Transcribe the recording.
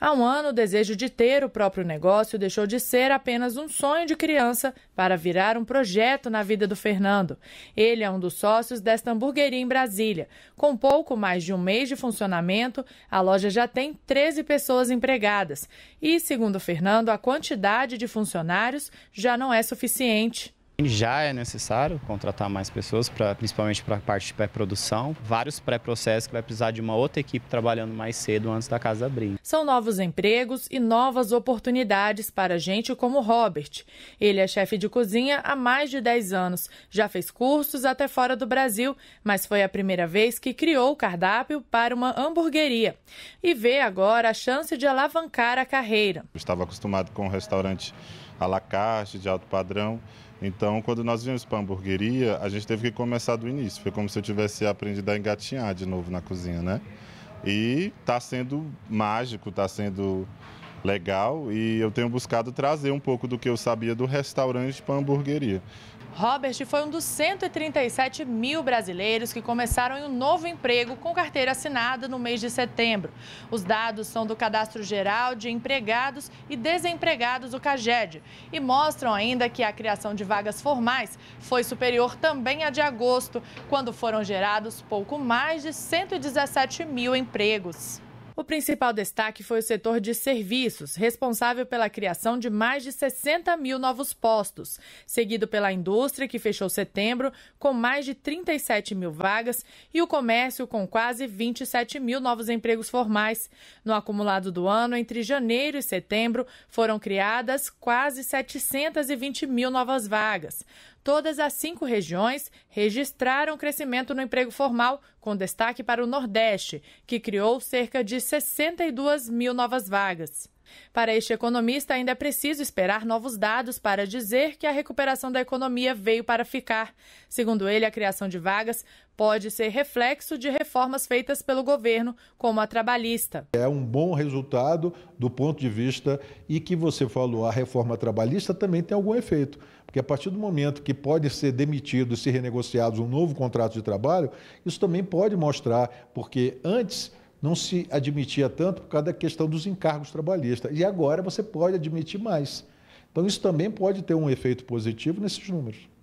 Há um ano, o desejo de ter o próprio negócio deixou de ser apenas um sonho de criança para virar um projeto na vida do Fernando. Ele é um dos sócios desta hamburgueria em Brasília. Com pouco mais de um mês de funcionamento, a loja já tem 13 pessoas empregadas. E, segundo Fernando, a quantidade de funcionários já não é suficiente. Já é necessário contratar mais pessoas, pra, principalmente para a parte de pré-produção. Vários pré-processos que vai precisar de uma outra equipe trabalhando mais cedo antes da casa abrir. São novos empregos e novas oportunidades para gente como Robert. Ele é chefe de cozinha há mais de 10 anos. Já fez cursos até fora do Brasil, mas foi a primeira vez que criou o cardápio para uma hamburgueria. E vê agora a chance de alavancar a carreira. Eu estava acostumado com um restaurante à la carte, de alto padrão. Então, quando nós viemos para a hamburgueria, a gente teve que começar do início. Foi como se eu tivesse aprendido a engatinhar de novo na cozinha, né? E está sendo mágico, está sendo legal e eu tenho buscado trazer um pouco do que eu sabia do restaurante para a hamburgueria. Robert foi um dos 137 mil brasileiros que começaram em um novo emprego com carteira assinada no mês de setembro. Os dados são do Cadastro Geral de Empregados e Desempregados do CAGED e mostram ainda que a criação de vagas formais foi superior também à de agosto, quando foram gerados pouco mais de 117 mil empregos. O principal destaque foi o setor de serviços, responsável pela criação de mais de 60 mil novos postos, seguido pela indústria, que fechou setembro com mais de 37 mil vagas, e o comércio, com quase 27 mil novos empregos formais. No acumulado do ano, entre janeiro e setembro, foram criadas quase 720 mil novas vagas. Todas as cinco regiões registraram crescimento no emprego formal, com destaque para o Nordeste, que criou cerca de 62 mil novas vagas. Para este economista, ainda é preciso esperar novos dados para dizer que a recuperação da economia veio para ficar. Segundo ele, a criação de vagas pode ser reflexo de reformas feitas pelo governo, como a trabalhista. É um bom resultado do ponto de vista e que você falou, a reforma trabalhista também tem algum efeito, porque a partir do momento que podem ser demitidos e se renegociados um novo contrato de trabalho, isso também pode mostrar, porque antes não se admitia tanto por causa da questão dos encargos trabalhistas. E agora você pode admitir mais. Então, isso também pode ter um efeito positivo nesses números.